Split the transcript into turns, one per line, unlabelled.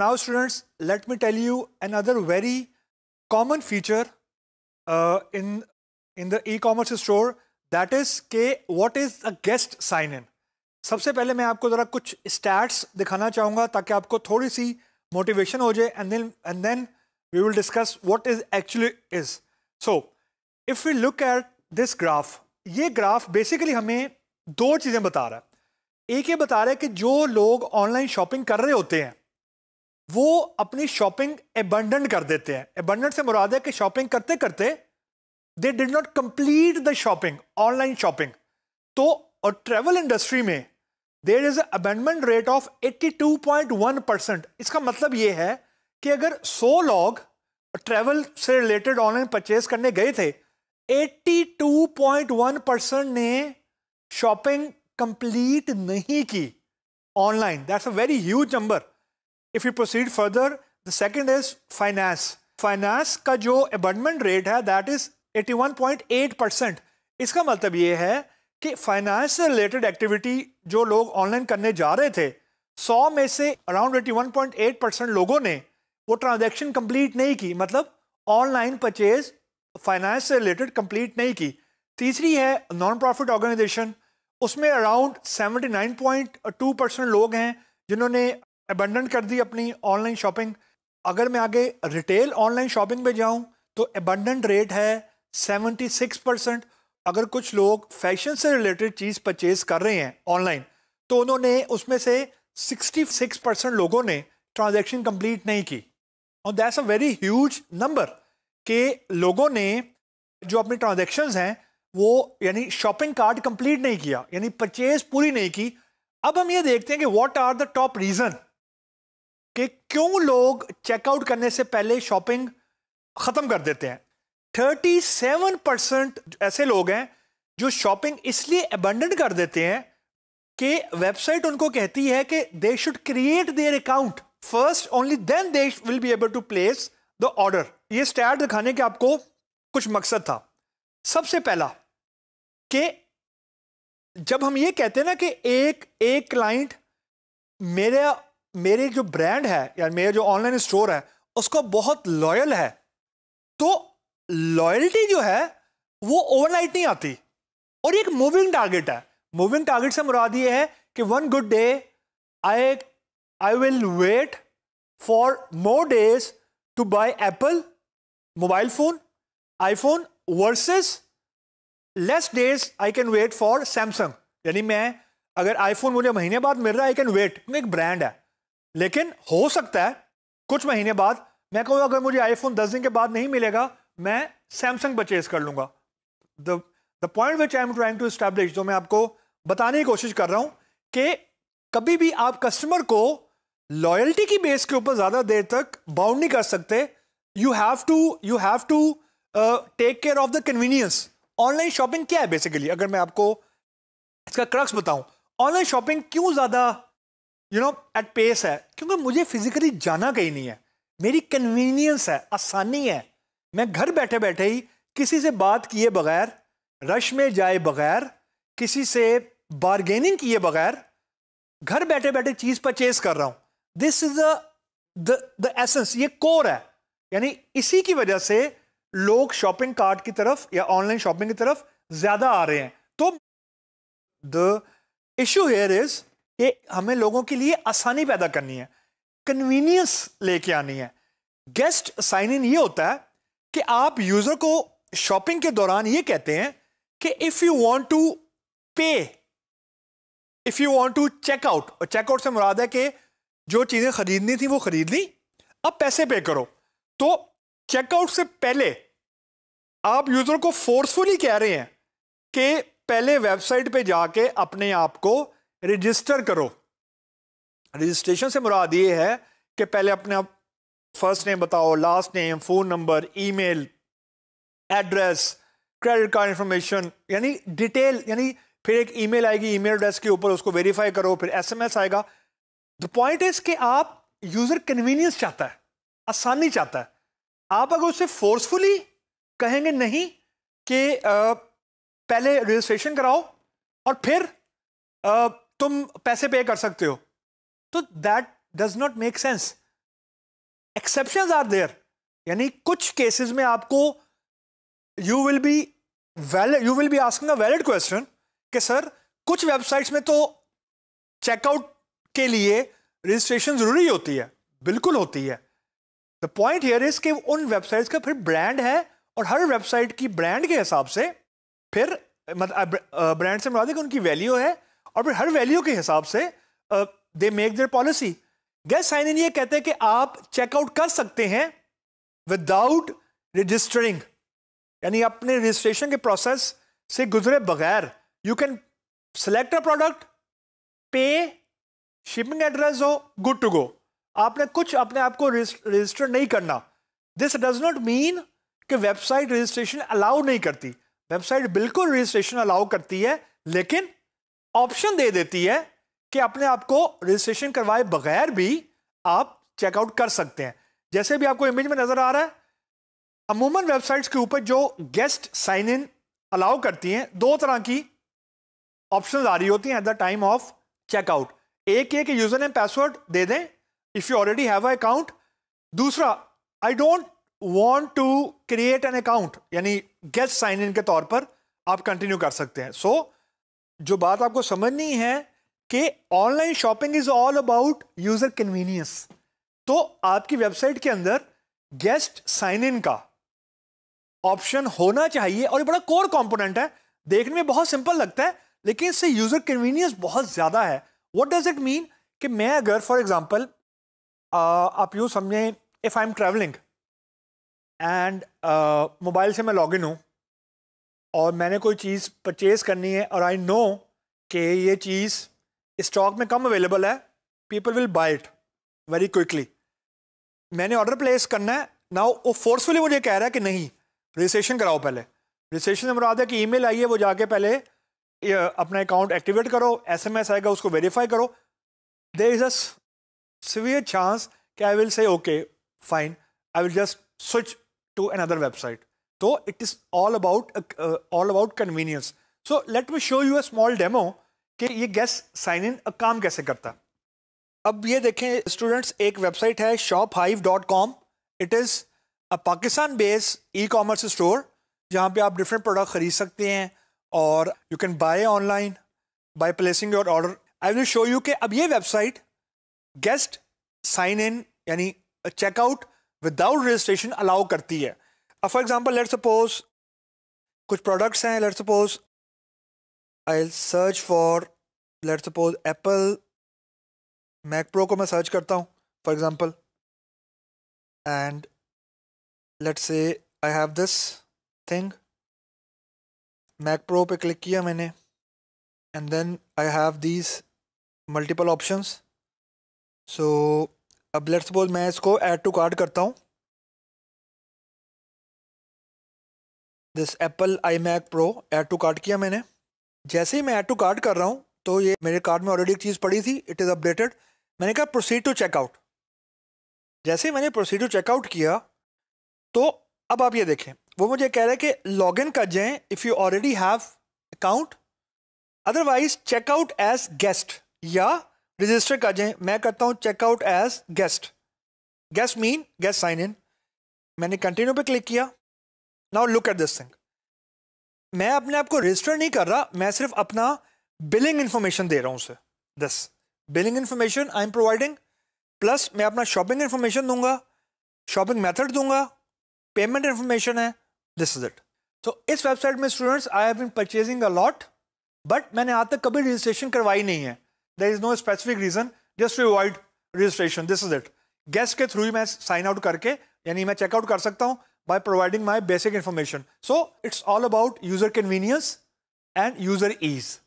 now students, let me tell you another very common feature uh, in, in the e-commerce store that is के what is a guest sign in सबसे पहले मैं आपको ज़रा कुछ stats दिखाना चाहूँगा ताकि आपको थोड़ी सी मोटिवेशन हो जाए and then and then we will discuss what is actually is so if we look at this graph ये ग्राफ बेसिकली हमें दो चीज़ें बता रहा है एक ये बता रहा है कि जो लोग ऑनलाइन शॉपिंग कर रहे होते हैं वो अपनी शॉपिंग एबंडन कर देते हैं एबंडन से मुराद है कि शॉपिंग करते करते they did not complete the shopping online shopping तो और ट्रेवल इंडस्ट्री में there is abandonment rate of 82.1 percent इसका मतलब यह है कि अगर 100 लोग ट्रेवल से रिलेटेड ऑनलाइन परचेज करने गए थे 82.1 परसेंट ने शॉपिंग कंप्लीट नहीं की online that's a very huge number if you proceed further the second is finance finance का जो अबंडमेंट रेट है दैट इज 81.8 परसेंट इसका मतलब ये है कि फाइनेंस से रिलेटेड एक्टिविटी जो लोग ऑनलाइन करने जा रहे थे 100 में से अराउंड 81.8 परसेंट लोगों ने वो ट्रांजैक्शन कंप्लीट नहीं की मतलब ऑनलाइन परचेज फाइनेंस से रिलेटेड कंप्लीट नहीं की तीसरी है नॉन प्रॉफिट ऑर्गेनाइजेशन उसमें अराउंड 79.2 परसेंट लोग हैं जिन्होंने एबंडन कर दी अपनी ऑनलाइन शॉपिंग अगर मैं आगे रिटेल ऑनलाइन शॉपिंग में जाऊं तो एबंडन रेट है 76 परसेंट अगर कुछ लोग फैशन से रिलेटेड चीज़ परचेज कर रहे हैं ऑनलाइन तो उन्होंने उसमें से 66 परसेंट लोगों ने ट्रांजैक्शन कंप्लीट नहीं की और that's a very huge number के लोगों ने जो अपने ट्रांजेक्शन्स हैं वो यानी शॉपिंग कार्ड कंप्लीट नहीं किया यानी परचेज पूरी नहीं की अब हम ये देखते हैं कि what are the top reason कि क्यों लोग चेकआउट करने से पहले शॉपिंग ख़त्म कर देते हैं 37 परसेंट ऐसे लोग हैं जो शॉपिंग इसलिए एबंडन कर देते हैं कि वेबसाइट उनको कहती है कि they should create their account first only then they will be able to place the order ये स्टैट दिखाने के आपको कुछ मकसद था सबसे पहला कि जब हम ये कहते हैं ना कि एक एक क्लाइंट मेरा मेरे जो ब्रांड है या मेरा जो ऑनलाइन स्टोर है उसको बहुत लॉयल है तो लॉयल्टी जो है वो ओवरनाइट नहीं आती और ये एक मूविंग टारगेट है मूविंग टारगेट से मुराद ये है कि one good day I I will wait for more days to buy Apple mobile phone iPhone versus less days I can wait for Samsung यानी मैं अगर आईफोन मुझे महीने बाद मिल रहा है आई कैन वेट क्योंकि एक ब्रांड है लेकिन हो सकता है कुछ महीने बाद मैं कहूँ अगर मुझे आईफोन दस दिन के बाद नहीं मिलेगा मैं सैमसंग परचेज कर लूँगा the the point which I am trying to establish जो मैं आपको बताने की कोशिश कर रहा हूँ कि कभी भी आप कस्टमर को लॉयल्टी की बेस के ऊपर ज़्यादा देर तक बाउंड नहीं कर सकते you have to you have to take care of the convenience online shopping क्या है बेसिकली अगर मैं आपको इसका क्रक्स बताऊं ऑनलाइन शॉपिंग क्यों ज़्यादा यू नो एट पेस है क्योंकि मुझे फिजिकली जाना कहीं नहीं है मेरी कन्वीनियंस है आसानी है मैं घर बैठे बैठे ही किसी से बात किए बगैर रश में जाए बगैर किसी से बारगेनिंग किए बगैर घर बैठे बैठे चीज़ परचेज कर रहा हूं दिस इज द एसेंस ये कोर है यानी इसी की वजह से लोग शॉपिंग कार्ट की तरफ या ऑनलाइन शॉपिंग की तरफ ज़्यादा आ रहे हैं तो द इशू हेयर इज़ ये हमें लोगों के लिए आसानी पैदा करनी है कन्वीनियंस लेके आनी है गेस्ट साइन इन ये होता है कि आप यूज़र को शॉपिंग के दौरान ये कहते हैं कि if you want to pay if you want to checkout और चेकआउट से मुराद है कि जो चीज़ें ख़रीदनी थी वो ख़रीद ली अब पैसे पे करो तो चेकआउट से पहले आप यूज़र को फोर्सफुली कह रहे हैं कि पहले वेबसाइट पे जाके अपने आप को रजिस्टर करो रजिस्ट्रेशन से मुराद ये है कि पहले अपने आप फर्स्ट नेम बताओ last name phone number email address credit card information यानी डिटेल यानी फिर एक ईमेल आएगी ईमेल एड्रेस के ऊपर उसको वेरीफाई करो फिर एसएमएस आएगा द पॉइंट इज कि आप यूज़र कन्वीनियंस चाहता है आसानी चाहता है आप अगर उसे फोर्सफुली कहेंगे नहीं कि पहले रजिस्ट्रेशन कराओ और फिर आ, तुम पैसे पे कर सकते हो तो that does not make sense exception are there यानी कुछ केसेस में आपको you will be valid you will be asking a valid question कि सर कुछ वेबसाइट्स में तो चेकआउट के लिए रजिस्ट्रेशन जरूरी होती है बिल्कुल होती है द पॉइंट हियर इज कि उन वेबसाइट्स का फिर ब्रांड है और हर वेबसाइट की ब्रांड के हिसाब से फिर मतलब ब्रांड से मुराद है कि उनकी वैल्यू है और फिर हर वैल्यू के हिसाब से they make their policy guest sign in ये कहते हैं कि आप चेकआउट कर सकते हैं विदाउट रजिस्टरिंग यानी अपने रजिस्ट्रेशन के प्रोसेस से गुजरे बगैर you can select a product pay shipping address हो गुड टू गो आपने कुछ अपने आप को रजिस्टर नहीं करना दिस डज नॉट मीन कि वेबसाइट रजिस्ट्रेशन अलाउ नहीं करती वेबसाइट बिल्कुल रजिस्ट्रेशन अलाउ करती है लेकिन ऑप्शन दे देती है कि अपने आप को रजिस्ट्रेशन करवाए बगैर भी आप चेकआउट कर सकते हैं जैसे भी आपको इमेज में नजर आ रहा है अमूमन वेबसाइट्स के ऊपर जो गेस्ट साइन इन अलाउ करती हैं दो तरह की ऑप्शन आ रही होती हैं at the time of checkout एक ये कि यूजर ने पासवर्ड दे दें if you already have account दूसरा I don't want to create an account यानी गेस्ट साइन इन के तौर पर आप कंटिन्यू कर सकते हैं सो so, जो बात आपको समझनी है कि online shopping is all about user convenience तो आपकी वेबसाइट के अंदर गेस्ट साइन इन का ऑप्शन होना चाहिए और ये बड़ा कोर कंपोनेंट है देखने में बहुत सिंपल लगता है लेकिन इससे यूजर कन्वीनियंस बहुत ज़्यादा है वट डज इट मीन कि मैं अगर फॉर एग्जाम्पल आप यू समझें if I am travelling and mobile से मैं लॉग इन हूँ और मैंने कोई चीज़ परचेज़ करनी है और आई नो कि ये चीज़ स्टॉक में कम अवेलेबल है people will buy it very quickly मैंने ऑर्डर प्लेस करना है ना वो फोर्सफुली मुझे कह रहा है कि नहीं रजिस्ट्रेशन कराओ पहले रजिस्ट्रेशन मुराद है कि ईमेल आई है वो जाके पहले अपना अकाउंट एक्टिवेट करो एसएमएस आएगा उसको वेरीफाई करो there is a severe chance कि I will say okay fine I will just switch to another website तो it is all about all about convenience so let me show you a small demo कि ये gas sign इन काम कैसे करता अब ये देखें स्टूडेंट्स एक वेबसाइट है shop hive dot com it is a Pakistan based e commerce store जहाँ पे आप डिफरेंट प्रोडक्ट खरीद सकते हैं और you can buy online by placing your order I will show you कि अब ये वेबसाइट गेस्ट साइन इन यानी चेकआउट विदाउट रजिस्ट्रेशन अलाउ करती है अब फॉर एग्जांपल लेट सपोज कुछ प्रोडक्ट्स हैं let suppose I search for let suppose Apple Mac Pro को मैं सर्च करता हूँ for example and let say I have this thing Mac Pro पे क्लिक किया मैंने and then I have these multiple options so अब let suppose मैं इसको ऐड टू कार्ड करता हूँ this Apple iMac Pro add to cart किया मैंने जैसे ही मैं ऐड टू कार्ट कर रहा हूँ तो ये मेरे कार्ड में ऑलरेडी एक चीज़ पड़ी थी इट इज़ अपडेटेड मैंने कहा प्रोसीड टू चेकआउट जैसे ही मैंने प्रोसीड टू चेकआउट किया तो अब आप ये देखें वो मुझे कह रहा है कि लॉग इन कर जाएं if you already have account otherwise checkout as guest या रजिस्टर कर जाएं मैं करता हूँ checkout as guest guest mean guest sign in मैंने कंटिन्यू पे क्लिक किया now look at this thing मैं अपने आप को रजिस्टर नहीं कर रहा मैं सिर्फ अपना बिलिंग इन्फॉर्मेशन दे रहा हूँ उसे this billing information I am providing plus मैं अपना शॉपिंग इन्फॉर्मेशन दूंगा शॉपिंग मेथड दूंगा पेमेंट इन्फॉर्मेशन है दिस इज इट तो इस वेबसाइट में students I have been purchasing a lot but मैंने आज तक कभी रजिस्ट्रेशन करवाई नहीं है there is no specific reason just to avoid registration this is it guest के थ्रू ही मैं साइन आउट करके यानी मैं चेकआउट कर सकता हूँ by providing my basic information. So it's all about user convenience and user ease.